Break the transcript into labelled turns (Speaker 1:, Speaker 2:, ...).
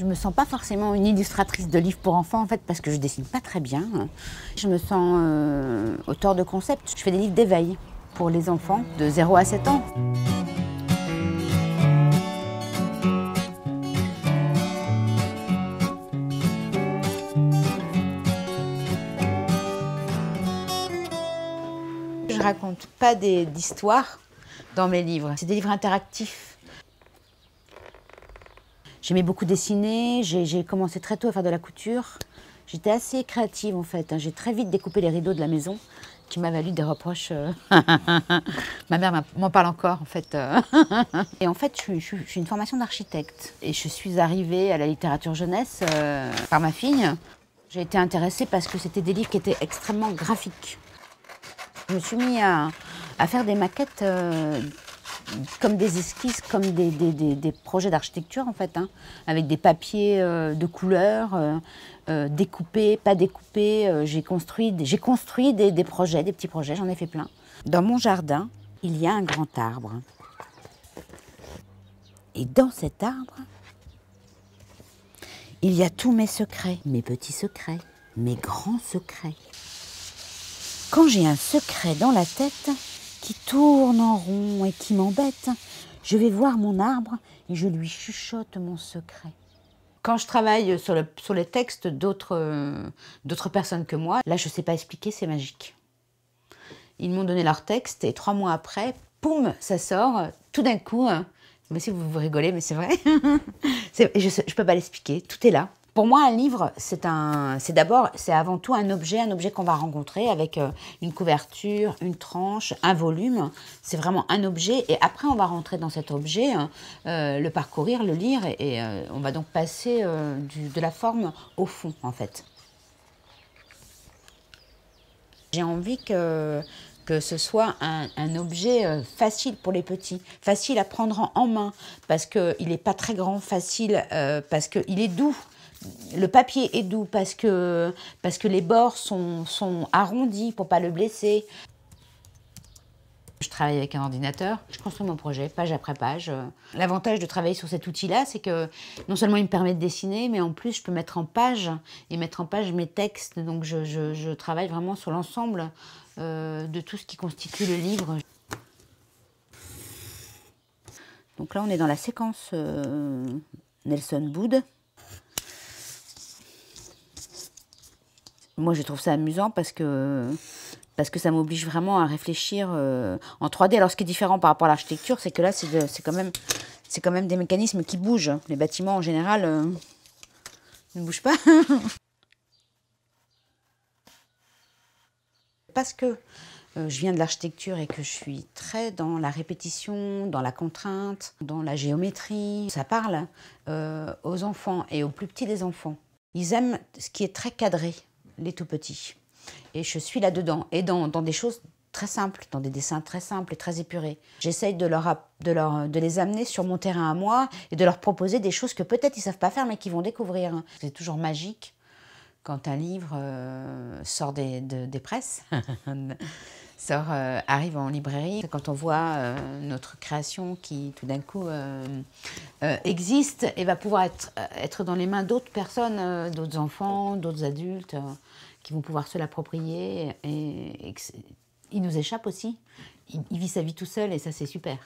Speaker 1: je me sens pas forcément une illustratrice de livres pour enfants en fait parce que je dessine pas très bien. Je me sens euh, auteur de concepts. Je fais des livres d'éveil pour les enfants de 0 à 7 ans. Je raconte pas d'histoire dans mes livres. C'est des livres interactifs. J'aimais beaucoup dessiner, j'ai commencé très tôt à faire de la couture. J'étais assez créative en fait. Hein. J'ai très vite découpé les rideaux de la maison, qui m'a valu des reproches. Euh. Ma mère m'en parle encore en fait. Euh. et en fait, je, suis une formation d'architecte. Et je suis arrivée à la littérature jeunesse euh, par ma fille. J'ai été intéressée parce que c'était des livres qui étaient extrêmement graphiques. Je me suis mis à, faire des maquettes comme des esquisses, comme des, projets d'architecture en fait, hein. avec des papiers euh, de couleurs, euh, euh, découpés, pas découpés. j'ai construit, j'ai construit des, projets, des petits projets, j'en ai fait plein. Dans mon jardin, il y a un grand arbre. Et dans cet arbre, il y a tous mes secrets, mes petits secrets, mes grands secrets. Quand j'ai un secret dans la tête, qui tourne en rond et qui m'embête, je vais voir mon arbre et je lui chuchote mon secret. Quand je travaille sur, les textes euh, d'autres personnes que moi, là je ne sais pas expliquer, c'est magique. Ils m'ont donné leur texte et trois mois après, poum, ça sort, tout d'un coup. Hein, mais si vous, vous rigolez, mais c'est vrai. je ne peux pas l'expliquer, tout est là. Pour moi, un livre, c'est un, c'est d'abord, c'est avant tout un objet, un objet qu'on va rencontrer avec euh, une couverture, une tranche, un volume. C'est vraiment un objet, et après, on va rentrer dans cet objet, hein, euh, le parcourir, le lire, et, euh, on va donc passer de la forme au fond, en fait. J'ai envie que que ce soit un, objet facile pour les petits, facile à prendre en main, parce qu'il n'est pas très grand, facile, parce qu'il est doux le papier est doux parce que, parce que les bords sont, arrondis pour pas le blesser. Je travaille avec un ordinateur, je construis mon projet page après page. L'avantage de travailler sur cet outil-là, c'est que non seulement il me permet de dessiner, mais en plus je peux mettre en page et mettre en page mes textes. Donc je, travaille vraiment sur l'ensemble euh, de tout ce qui constitue le livre. Donc là, on est dans la séquence euh, Nelson Boud. Moi, je trouve ça amusant parce que, parce que ça m'oblige vraiment à réfléchir euh, en 3D. Alors, ce qui est différent par rapport à l'architecture, c'est que là, c'est quand, même, quand même des mécanismes qui bougent. Les bâtiments, en général, euh, ne bougent pas. parce que euh, je viens de l'architecture et que je suis très dans la répétition, dans la contrainte, dans la géométrie. Ça parle aux enfants et aux plus petits des enfants. Ils aiment ce qui est très cadré les tout petits. Et je suis là-dedans, et dans, des choses très simples, dans des dessins très simples et très épurés. J'essaye de, leur, de, de les amener sur mon terrain à moi et de leur proposer des choses que peut-être ils ne savent pas faire mais qu'ils vont découvrir. C'est toujours magique quand un livre euh, sort des, des presses sort, euh, arrive en librairie. Quand on voit euh, notre création qui tout d'un coup euh, existe et va pouvoir être, être dans les mains d'autres personnes, d'autres enfants, d'autres adultes, qui vont pouvoir se l'approprier et, il nous échappe aussi. il, vit sa vie tout seul et ça c'est super.